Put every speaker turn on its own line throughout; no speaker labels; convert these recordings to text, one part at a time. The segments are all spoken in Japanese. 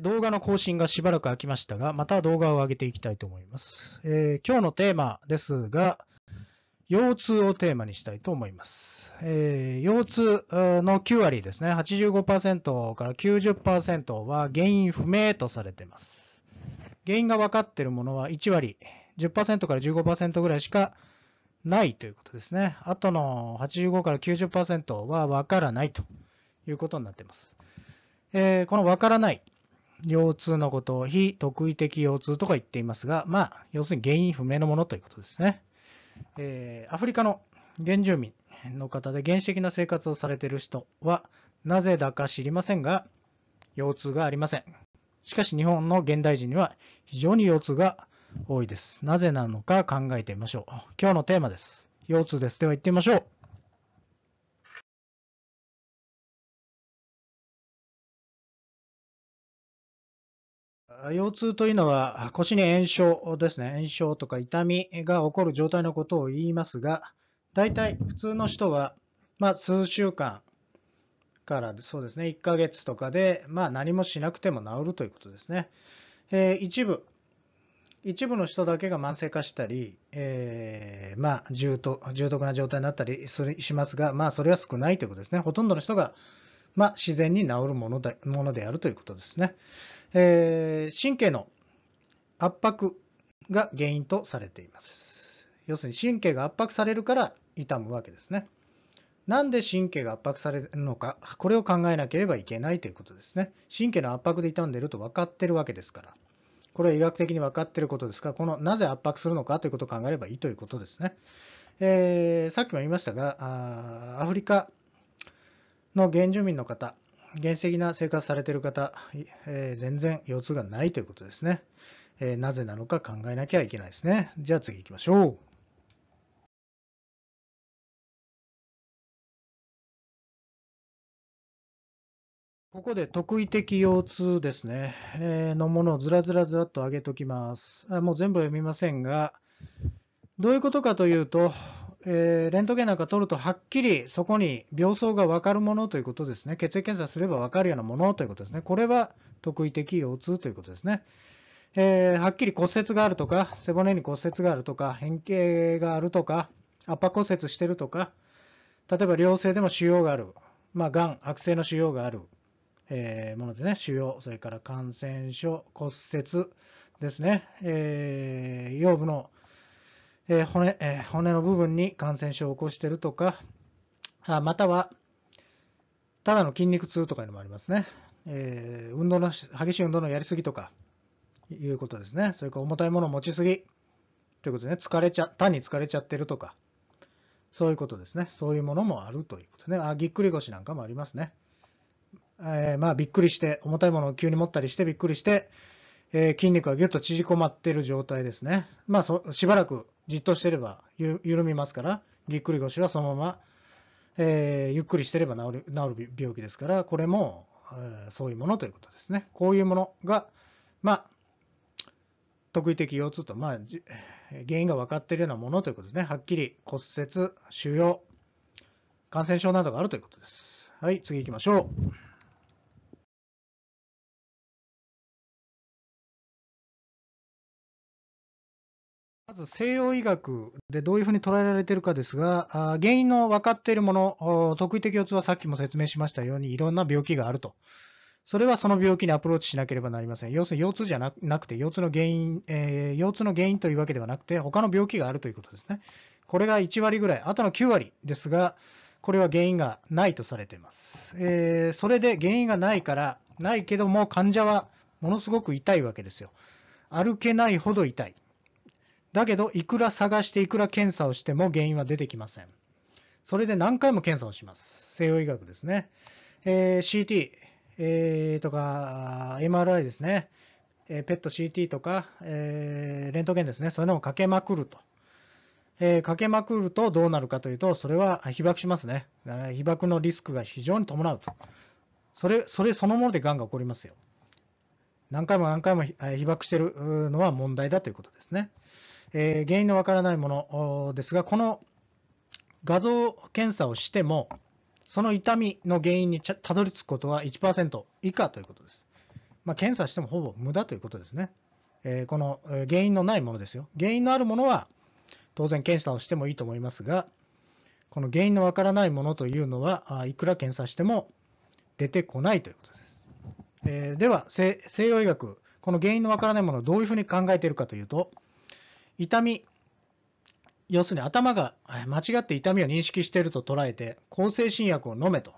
動画の更新がしばらく空きましたが、また動画を上げていきたいと思います。えー、今日のテーマ
ですが、腰痛をテーマにしたいと思います。えー、腰痛の9割ですね、85%から90%は原因不明とされています。原因が分かっているものは1割、10%から15%ぐらいしかないということですね。あとの85から90%は分からないということになっています。えー、この分からない腰痛のことを非特異的腰痛とか言っていますが、まあ、要するに原因不明のものということですね。えー、アフリカの原住民の方で原始的な生活をされている人は、なぜだか知りませんが、腰痛がありません。しかし日本の現代人には非常に腰痛が多いです。なぜなのか考
えてみましょう。今日のテーマです。腰痛です。では行ってみましょう。腰痛というのは腰に炎症ですね。炎症とか痛み
が起こる状態のことを言いますが、大体普通の人は、まあ、数週間からそうですね、1ヶ月とかで、まあ、何もしなくても治るということですね。えー、一部、一部の人だけが慢性化したり、えー、まあ、重篤な状態になったりしますが、まあ、それは少ないということですね。ほとんどの人がまあ、自然に治るものだものであるということですね。えー、神経の圧迫が原因とされています。要するに神経が圧迫されるから痛むわけですね。なんで神経が圧迫されるのか、これを考えなければいけないということですね。神経の圧迫で痛んでいると分かってるわけですから。これは医学的に分かってることですから、このなぜ圧迫するのかということを考えればいいということですね。えー、さっきも言いましたが、あアフリカの原住民の方、原始的な生活されてる方、えー、全然
腰痛がないということですね、えー、なぜなのか考えなきゃいけないですね。じゃあ次行きましょう。ここで特異的腰痛ですね、
えー、のものをずらずらずらっと上げておきますあ。もう全部読みませんが、どういうことかというと、えー、レントゲンなんか取るとはっきりそこに病巣が分かるものということですね。血液検査すれば分かるようなものということですね。これは特異的腰痛ということですね。えー、はっきり骨折があるとか、背骨に骨折があるとか、変形があるとか、圧迫骨折してるとか、例えば良性でも腫瘍がある、まあ、がん、悪性の腫瘍がある、えー、ものでね、腫瘍、それから感染症、骨折ですね、えー、腰部のえー、骨えー、骨の部分に感染症を起こしているとか、あまたは、ただの筋肉痛とかいうのもありますね。えー、運動の、激しい運動のやりすぎとか、いうことですね。それから重たいものを持ちすぎ、ということでね。疲れちゃ、単に疲れちゃってるとか、そういうことですね。そういうものもあるということね。あ、ぎっくり腰なんかもありますね。えー、まあ、びっくりして、重たいものを急に持ったりして、びっくりして、えー、筋肉がぎゅっと縮こまってる状態ですね。まあそ、しばらくじっとしてればゆ緩みますから、ぎっくり腰はそのまま、えー、ゆっくりしてれば治る治る病気ですから、これも、えー、そういうものということですね。こういうものが、まあ、特異的腰痛と、まあ、原因が分かっているようなものということですね。はっきり骨折、腫瘍、感染症などがあるということ
です。はい、次行きましょう。まず西洋医学でどういうふうに捉えられているかですが、原因の分かっているもの、特異的腰
痛はさっきも説明しましたように、いろんな病気があると。それはその病気にアプローチしなければなりません。要するに腰痛じゃなくて、腰痛の原因、えー、腰痛の原因というわけではなくて、他の病気があるということですね。これが1割ぐらい、あとの9割ですが、これは原因がないとされています。えー、それで原因がないから、ないけども患者はものすごく痛いわけですよ。歩けないほど痛い。だけど、いくら探して、いくら検査をしても原因は出てきません。それで何回も検査をします。西洋医学ですね。えー、CT、えー、とか MRI ですね。えー、ペット CT とか、えー、レントゲンですね。そういうのをかけまくると。えー、かけまくるとどうなるかというと、それは被爆しますね。被爆のリスクが非常に伴うと。それ、それそのもので癌が起こりますよ。何回も何回も被爆してるのは問題だということですね。えー、原因のわからないものですが、この画像検査をしても、その痛みの原因にたどり着くことは1%以下ということです。まあ、検査してもほぼ無駄ということですね。えー、この原因のないものですよ。原因のあるものは当然検査をしてもいいと思いますが、この原因のわからないものというのは、いくら検査しても出てこないということです。えー、では西、西洋医学、この原因のわからないものをどういうふうに考えているかというと、痛み、要するに頭が間違って痛みを認識していると捉えて、向精神薬を飲めと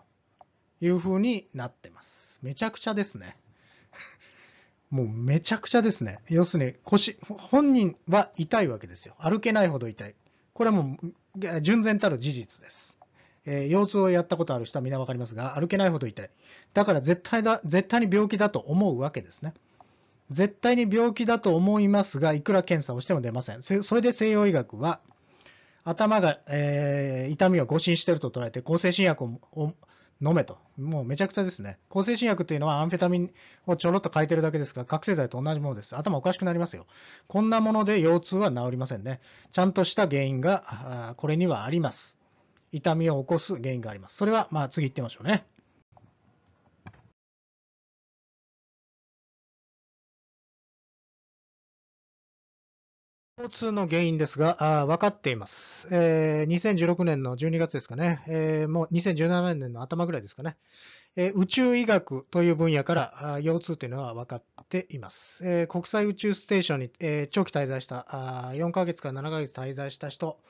いうふうになってます。めちゃくちゃですね。もうめちゃくちゃですね。要するに腰、本人は痛いわけですよ。歩けないほど痛い。これはもう、純然たる事実です。えー、腰痛をやったことある人は皆わかりますが、歩けないほど痛い。だから絶対だ、絶対に病気だと思うわけですね。絶対に病気だと思いますが、いくら検査をしても出ません。それで西洋医学は、頭が、えー、痛みを誤診していると捉えて、抗精神薬を飲めと。もうめちゃくちゃですね。抗精神薬というのはアンフェタミンをちょろっと変えてるだけですから、覚醒剤と同じものです。頭おかしくなりますよ。こんなもので腰痛は治りませんね。ちゃんとした原因が、これにはあります。痛みを起こす原因があります。それは、まあ
次行ってみましょうね。腰痛の原因ですが、
あ分かっています、えー。2016年の12月ですかね、えー、もう2017年の頭ぐらいですかね、えー、宇宙医学という分野からあ腰痛というのは分かっています。えー、国際宇宙ステーションに、えー、長期滞在したあ、4ヶ月から7ヶ月滞在した人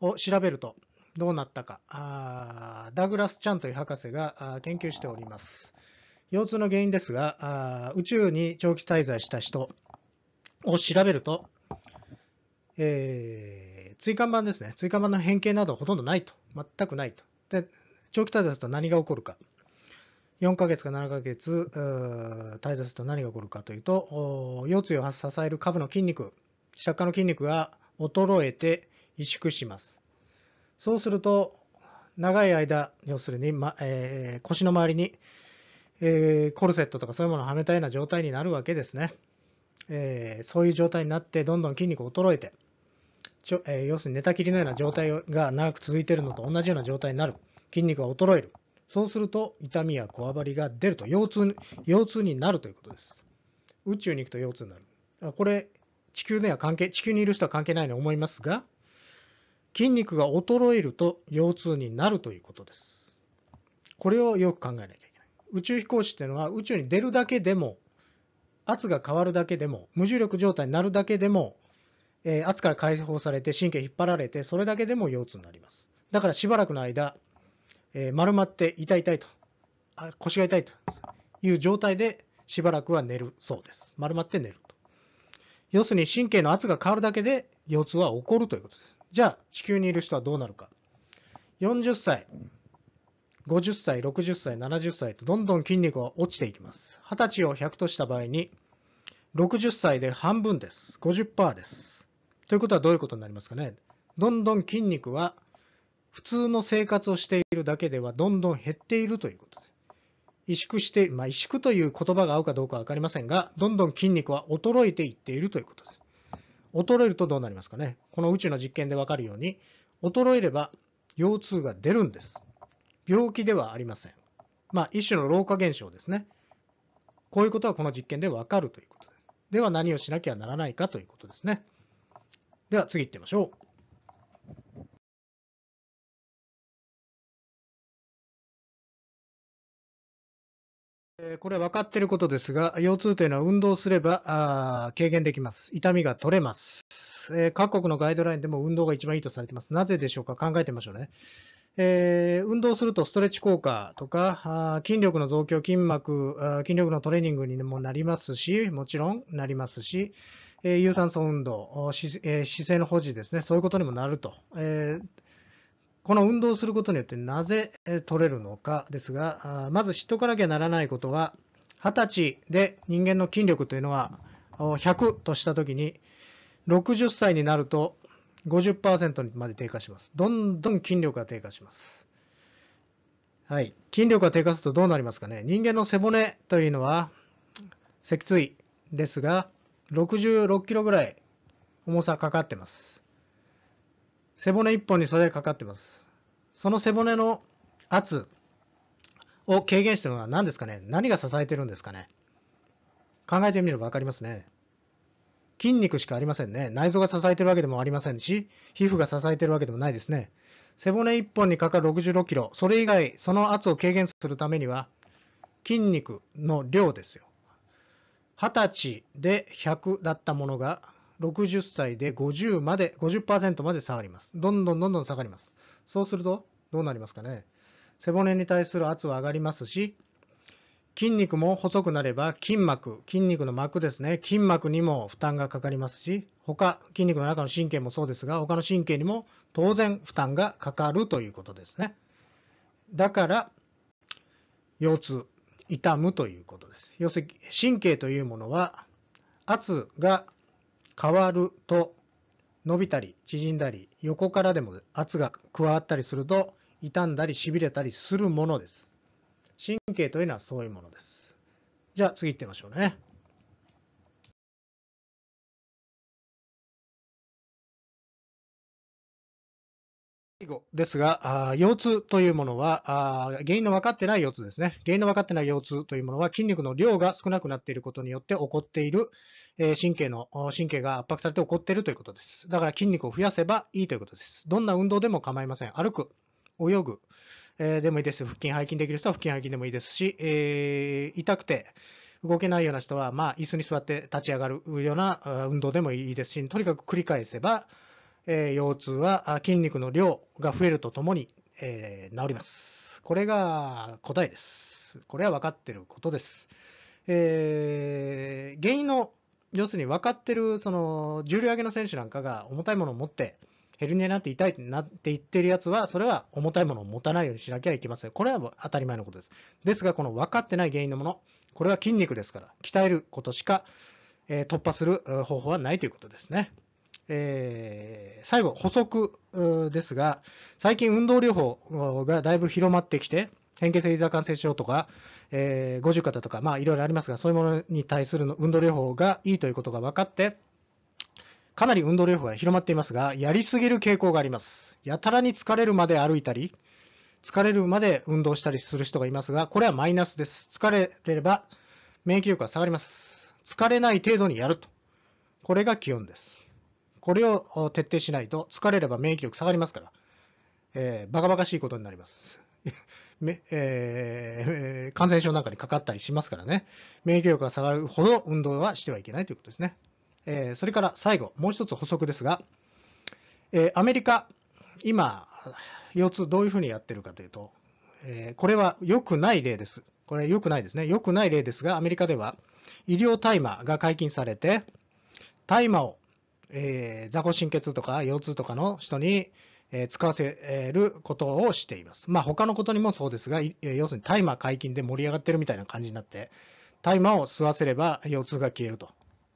を調べるとどうなったか、あダグラス・チャンという博士があ研究しております。腰痛の原因ですが、あ宇宙に長期滞在した人を調べるとえー、椎間板ですね、椎間板の変形などはほとんどないと、全くないと。で、長期滞在すると何が起こるか。4ヶ月か7ヶ月滞在すると何が起こるかというと、腰椎を支える下部の筋肉、下下の筋肉が衰えて萎縮します。そうすると、長い間、要するに、まえー、腰の周りに、えー、コルセットとかそういうものをはめたような状態になるわけですね。えー、そういう状態になって、どんどん筋肉衰えて、ちょ、えー、要するに寝たきりのような状態が長く続いているのと同じような状態になる。筋肉が衰える。そうすると痛みやこわばりが出ると腰痛腰痛になるということです。宇宙に行くと腰痛になる。これ地球には関係地球にいる人は関係ないように思いますが筋肉が衰えると腰痛になるということです。これをよく考えなきゃいけない。宇宙飛行士っていうのは宇宙に出るだけでも圧が変わるだけでも無重力状態になるだけでもえー、圧から解放されて神経引っ張られて、それだけでも腰痛になります。だからしばらくの間、えー、丸まって痛い痛いとあ、腰が痛いという状態でしばらくは寝るそうです。丸まって寝ると。要するに神経の圧が変わるだけで腰痛は起こるということです。じゃあ地球にいる人はどうなるか。40歳、50歳、60歳、70歳とどんどん筋肉は落ちていきます。20歳を100とした場合に、60歳で半分です。50%です。ということはどういうことになりますかね。どんどん筋肉は普通の生活をしているだけではどんどん減っているということです。萎縮して、まあ、萎縮という言葉が合うかどうか分かりませんが、どんどん筋肉は衰えていっているということです。衰えるとどうなりますかね。この宇宙の実験で分かるように、衰えれば腰痛が出るんです。病気ではありません。まあ、一種の老化現象ですね。こういうことはこの実験で分かるということで
す。では何をしなきゃならないかということですね。では次行ってみましょう。これ分かっていることですが、腰痛というのは運動す
れば軽減できます。痛みが取れます。各国のガイドラインでも運動が一番いいとされています。なぜでしょうか考えてみましょうね。えー、運動するとストレッチ効果とか、筋力の増強、筋膜、筋力のトレーニングにもなりますし、もちろんなりますし、え有酸素運動、姿勢の保持ですね、そういうことにもなると。えこの運動をすることによってなぜ取れるのかですが、まず知っておかなきゃならないことは、20歳で人間の筋力というのは100としたときに、60歳になると50%にまで低下します。どんどん筋力が低下します。はい。筋力が低下するとどうなりますかね。人間の背骨というのは脊椎ですが、66キロぐらい重さかかってます。背骨1本にそれかかってます。その背骨の圧を軽減してるのは何ですかね何が支えてるんですかね考えてみれば分かりますね。筋肉しかありませんね。内臓が支えてるわけでもありませんし、皮膚が支えてるわけでもないですね。背骨1本にかかる66キロ、それ以外、その圧を軽減するためには、筋肉の量ですよ。20歳で100だったものが、60歳で50まで、50%まで下がります。どんどんどんどん下がります。そうすると、どうなりますかね。背骨に対する圧は上がりますし、筋肉も細くなれば筋膜、筋肉の膜ですね、筋膜にも負担がかかりますし、他、筋肉の中の神経もそうですが、他の神経にも当然負担がかかるということですね。だから、腰痛、痛むということです。要するに神経というものは圧が変わると伸びたり縮んだり横からでも圧が加わったりすると傷んだりしびれたりするものです。
神経というのはそういうものです。じゃあ次行ってみましょうね。以後ですが、あ腰痛というものはあ、原因の分
かってない腰痛ですね。原因の分かってない腰痛というものは、筋肉の量が少なくなっていることによって起こっている、え神経の、神経が圧迫されて起こっているということです。だから筋肉を増やせばいいということです。どんな運動でも構いません。歩く、泳ぐ、えでもいいです。腹筋、背筋できる人は腹筋、背筋でもいいですし、えー、痛くて、動けないような人は、まあ、椅子に座って立ち上がるような運動でもいいですし、とにかく繰り返せば、えー、腰痛は筋肉の量が増えるとともに、えー、治ります。これが答えです。これは分かってることです。えー、原因の、要するに分かってる、その、重量挙げの選手なんかが重たいものを持って、ヘルニアになって痛いってなって言ってるやつは、それは重たいものを持たないようにしなきゃいけません。これは当たり前のことです。ですが、この分かってない原因のもの、これは筋肉ですから、鍛えることしか、え突破する方法はないということですね。えー、最後、補足ですが、最近運動療法がだいぶ広まってきて、変形性膝関節症とか、えー、五十肩とか、まあ、いろいろありますが、そういうものに対する運動療法がいいということが分かって、かなり運動療法が広まっていますが、やりすぎる傾向があります。やたらに疲れるまで歩いたり、疲れるまで運動したりする人がいますが、これはマイナスです。疲れれば免疫力が下がります。疲れない程度にやると。これが気温です。これを徹底しないと、疲れれば免疫力下がりますから、えー、バカバカしいことになります。めえー、感染症なんかにかかったりしますからね、免疫力が下がるほど運動はしてはいけないということですね。えー、それから最後、もう一つ補足ですが、えー、アメリカ、今、腰痛どういうふうにやってるかというと、えー、これは良くない例です。これ良くないですね。良くない例ですが、アメリカでは医療大麻が解禁されて、大麻をえー、座骨神経痛とか腰痛とかの人に、えー、使わせることをしています。まあ他のことにもそうですが、要するに大麻解禁で盛り上がってるみたいな感じになって、大麻を吸わせれば腰痛が消えると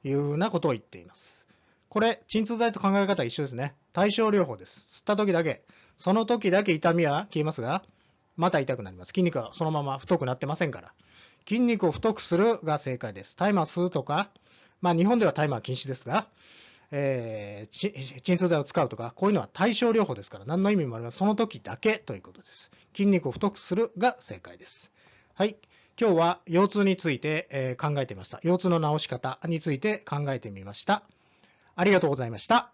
いうようなことを言っています。これ、鎮痛剤と考え方は一緒ですね。対症療法です。吸った時だけ、その時だけ痛みは消えますが、また痛くなります。筋肉はそのまま太くなってませんから。筋肉を太くするが正解です。タイマー吸うとか、まあ日本では大麻は禁止ですが、えー、鎮痛剤を使うとか、こういうのは対症療法ですから、何の意味もありません。その時だけということです。筋肉を太くするが正解です。はい。今日は腰痛について、え考えてみました。腰痛の治し方に
ついて考えてみました。ありがとうございました。